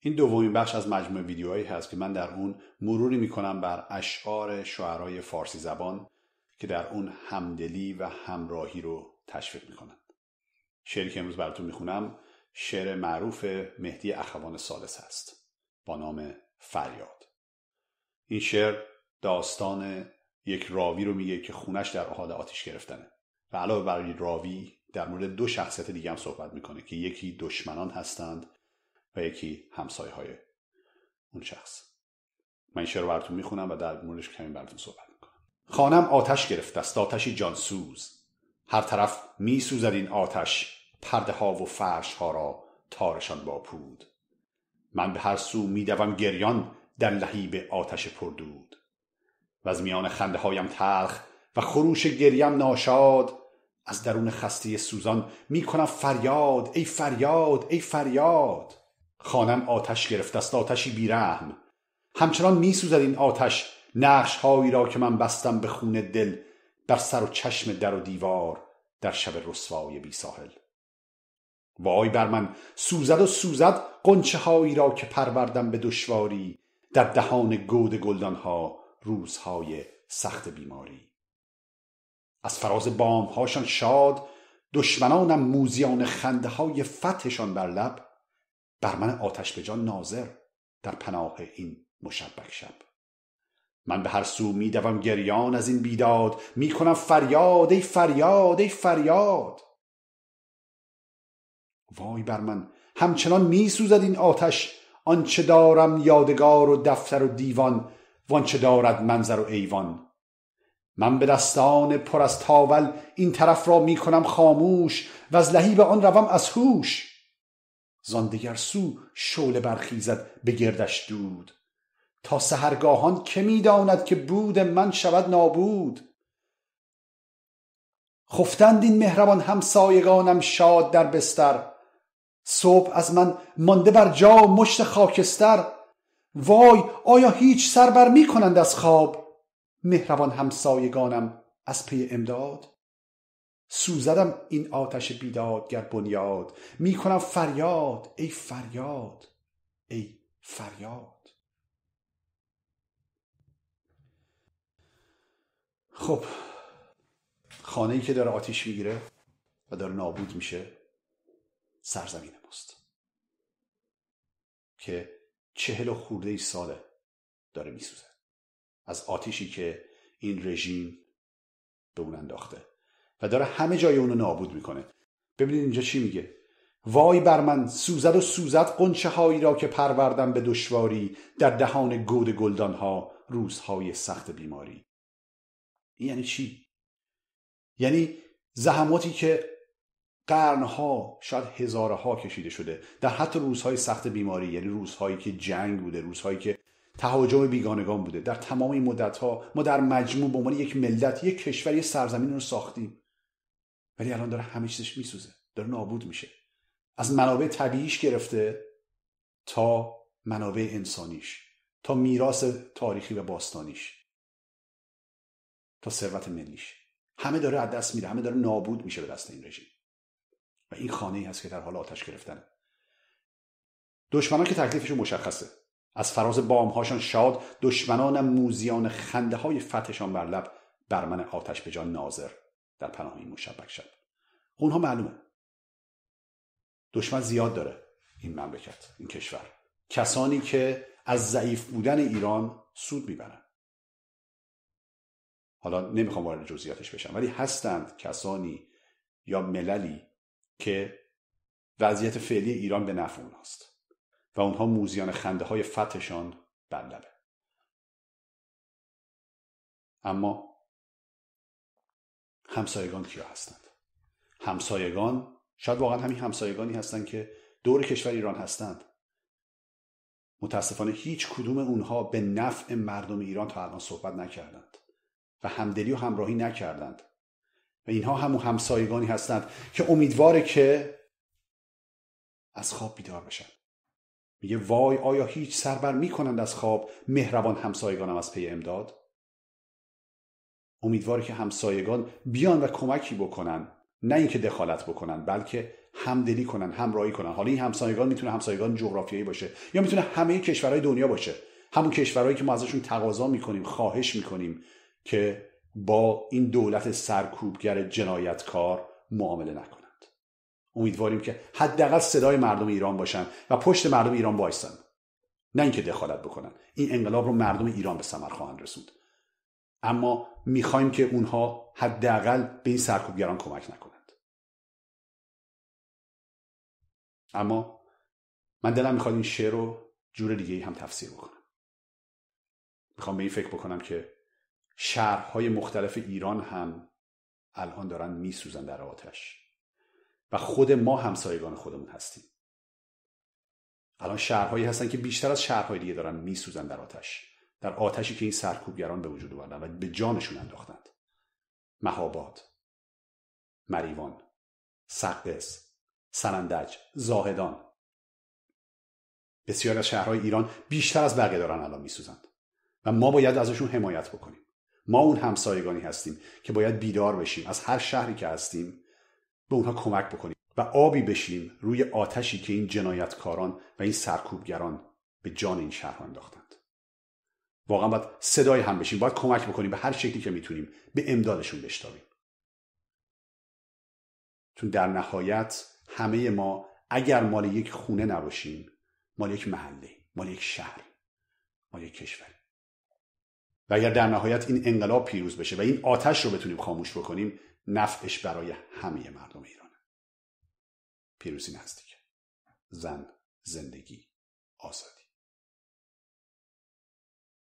این دومین بخش از مجموعه ویدیوهایی هست که من در اون مروری میکنم بر اشعار شعرای فارسی زبان که در اون همدلی و همراهی رو تشویق میکنند شعری که امروز براتون میخونم شعر معروف مهدی اخوان سالس است با نام فریاد این شعر داستان یک راوی رو میگه که خونش در حال آتیش گرفتنه و علاوه برای راوی در مورد دو شخصیت دیگه هم صحبت میکنه که یکی دشمنان هستند و یکی همسایه های اون شخص من این شعر رو براتون میخونم و در موردش کمی براتون صحبت میکنم خانم آتش گرفت است آتشی جانسوز هر طرف میسوزد این آتش پرده ها و فرش ها را تارشان با پود من به هر سو میدوم گریان در لحیب آتش پردود و از میان خنده هایم تلخ و خروش گریم ناشاد از درون خستی سوزان میکنم فریاد ای فریاد ای فریاد خانم آتش گرفت است آتشی بیرحم همچنان سوزد این آتش نقش هایی را که من بستم به خون دل بر سر و چشم در و دیوار در شب رسوای بی ساحل وای بر من سوزد و سوزد قنچه هایی را که پروردم به دشواری در دهان گود گلدان ها روزهای سخت بیماری از فراز بام هاشان شاد دشمنانم موزیان خنده های فتحشان بر لب بر من آتش به جان ناظر در پناه این مشبک شب من به هر سو می دوم گریان از این بیداد می کنم فریاد ای فریاد ای فریاد وای بر من همچنان می سوزد این آتش آنچه دارم یادگار و دفتر و دیوان وانچه دارد منظر و ایوان من به دستان پر از تاول این طرف را می کنم خاموش و از لهیب آن روم از هوش زان سو شعله برخیزد به گردش دود تا سهرگاهان که میداند که بود من شود نابود خفتند این مهربان همسایگانم شاد در بستر صبح از من مانده بر جا مشت خاکستر وای آیا هیچ سر بر میکنند از خواب مهربان همسایگانم از پی امداد سوزدم این آتش بیداد گر بنیاد میکنم فریاد ای فریاد ای فریاد خب خانه ای که داره آتیش میگیره و داره نابود میشه سرزمین ماست که چهل و خورده ای ساله داره میسوزه از آتیشی که این رژیم به اون انداخته و داره همه جای اونو نابود میکنه ببینید اینجا چی میگه وای بر من سوزد و سوزد قنچه هایی را که پروردم به دشواری در دهان گود گلدان ها روزهای سخت بیماری این یعنی چی یعنی زحماتی که قرنها شاید هزارها کشیده شده در حتی روزهای سخت بیماری یعنی روزهایی که جنگ بوده روزهایی که تهاجم بیگانگان بوده در تمام این مدتها ما در مجموع به عنوان یک ملت یک کشور یک سرزمین رو ساختیم ولی الان داره همه چیزش میسوزه داره نابود میشه از منابع طبیعیش گرفته تا منابع انسانیش تا میراث تاریخی و باستانیش تا ثروت ملیش همه داره از دست میره همه داره نابود میشه به دست این رژیم و این خانه ای هست که در حال آتش گرفتنه دشمنان که تکلیفشون مشخصه از فراز بامهاشان شاد دشمنان موزیان خنده های فتحشان بر لب بر من آتش به جان ناظر در پناه این مشبک شد اونها معلومه دشمن زیاد داره این مملکت این کشور کسانی که از ضعیف بودن ایران سود میبرن حالا نمیخوام وارد جزئیاتش بشم ولی هستند کسانی یا مللی که وضعیت فعلی ایران به نفع اوناست و اونها موزیان خنده های فتحشان بر اما همسایگان کیا هستند همسایگان شاید واقعا همین همسایگانی هستند که دور کشور ایران هستند متاسفانه هیچ کدوم اونها به نفع مردم ایران تا الان صحبت نکردند و همدلی و همراهی نکردند و اینها همون همسایگانی هستند که امیدواره که از خواب بیدار بشن میگه وای آیا هیچ سربر میکنند از خواب مهربان همسایگانم از پی امداد امیدواری که همسایگان بیان و کمکی بکنن نه اینکه دخالت بکنن بلکه همدلی کنن همراهی کنن حالا این همسایگان میتونه همسایگان جغرافیایی باشه یا میتونه همه کشورهای دنیا باشه همون کشورهایی که ما ازشون تقاضا میکنیم خواهش میکنیم که با این دولت سرکوبگر جنایتکار معامله نکنند امیدواریم که حداقل صدای مردم ایران باشن و پشت مردم ایران وایسن نه اینکه دخالت بکنن این انقلاب رو مردم ایران به ثمر خواهند رسوند اما میخوایم که اونها حداقل به این سرکوبگران کمک نکنند اما من دلم میخواد این شعر رو جور دیگه هم تفسیر بکنم میخوام به این فکر بکنم که شهرهای مختلف ایران هم الان دارن میسوزن در آتش و خود ما همسایگان خودمون هستیم الان شهرهایی هستن که بیشتر از شهرهای دیگه دارن میسوزن در آتش در آتشی که این سرکوبگران به وجود آوردند و به جانشون انداختند مهاباد مریوان سقس سنندج زاهدان بسیار از شهرهای ایران بیشتر از بقیه دارن الان میسوزند و ما باید ازشون حمایت بکنیم ما اون همسایگانی هستیم که باید بیدار بشیم از هر شهری که هستیم به اونها کمک بکنیم و آبی بشیم روی آتشی که این جنایتکاران و این سرکوبگران به جان این شهرها انداختند واقعا باید صدای هم بشیم باید کمک بکنیم به هر شکلی که میتونیم به امدادشون بشتابیم چون در نهایت همه ما اگر مال یک خونه نباشیم مال یک محله مال یک شهر مال یک کشور و اگر در نهایت این انقلاب پیروز بشه و این آتش رو بتونیم خاموش بکنیم نفعش برای همه مردم ایرانه. پیروزی نزدیک زن زندگی آزادی